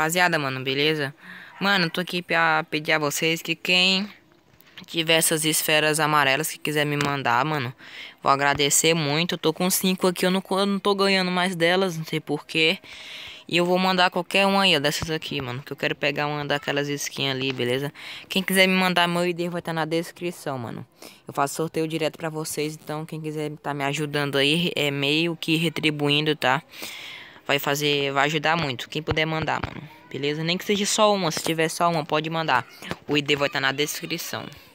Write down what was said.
rapaziada, mano, beleza? Mano, tô aqui pra pedir a vocês que quem tiver essas esferas amarelas que quiser me mandar, mano, vou agradecer muito. Eu tô com cinco aqui, eu não, eu não tô ganhando mais delas, não sei porquê. E eu vou mandar qualquer uma aí, ó, dessas aqui, mano, que eu quero pegar uma daquelas skins ali, beleza? Quem quiser me mandar meu ID vai estar tá na descrição, mano. Eu faço sorteio direto pra vocês, então quem quiser tá me ajudando aí, é meio que retribuindo, tá? vai fazer, vai ajudar muito. Quem puder mandar, mano. Beleza? Nem que seja só uma, se tiver só uma, pode mandar. O ID vai estar tá na descrição.